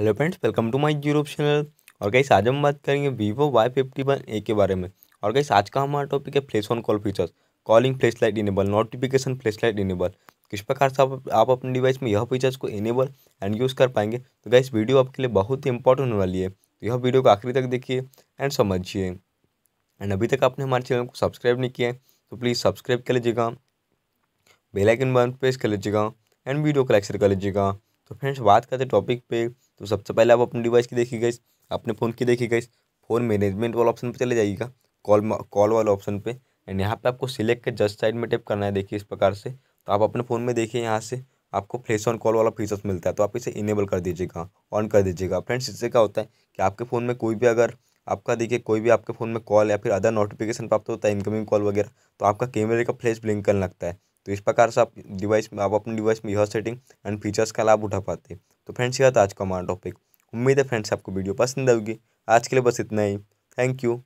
hello friends welcome to my YouTube channel और कैसे आज हम बात करेंगे Vivo Y fifty one A के बारे में और कैसे आज का हमारा टॉपिक है flash on call features calling flash light enable notification flash light enable किस प्रकार से आप, आप अपने डिवाइस में यह फीचर्स को इनेबल एंड यूज़ कर पाएंगे तो गाइस वीडियो आपके लिए बहुत ही इंपॉर्टेंट होने वाली है तो यह वीडियो को आखिरी तक देखिए एंड समझिए एंड अभी तक आपने हमारे चैनल को सब्सक्राइब नहीं किया है तो प्लीज़ सब्सक्राइब कर लीजिएगा बेलाइकन बन प्रेस कर लीजिएगा एंड वीडियो को लाइक शेयर कर लीजिएगा तो फ्रेंड्स बात करते टॉपिक पे तो सबसे पहले आप अपने डिवाइस की देखिए गई अपने फ़ोन की देखिए गई फ़ोन मैनेजमेंट वाला ऑप्शन पर चले जाइएगा कॉल कॉल वाले ऑप्शन पे एंड यहाँ पे आपको सिलेक्ट कर जस्ट साइड में टैप करना है देखिए इस प्रकार से तो आप अपने फ़ोन में देखिए यहाँ से आपको फ्लेश ऑन कॉल वाला फीचर्स मिलता है तो आप इसे इनेबल कर दीजिएगा ऑन कर दीजिएगा फ्रेंड्स इससे क्या होता है कि आपके फ़ोन में कोई भी अगर आपका देखिए कोई भी आपके फ़ोन में कॉल या फिर अदर नोटिफिकेशन प्राप्त होता है इनकमिंग कॉल वगैरह तो आपका कैमरे का फ्लैश ब्लिंक करने लगता है तो इस प्रकार से आप डिवाइस में आप अपने डिवाइस में यह सेटिंग एंड फीचर्स का लाभ उठा पाते तो फ्रेंड्स यह था आज का हमारा टॉपिक उम्मीद है फ्रेंड्स आपको वीडियो पसंद आएगी आज के लिए बस इतना ही थैंक यू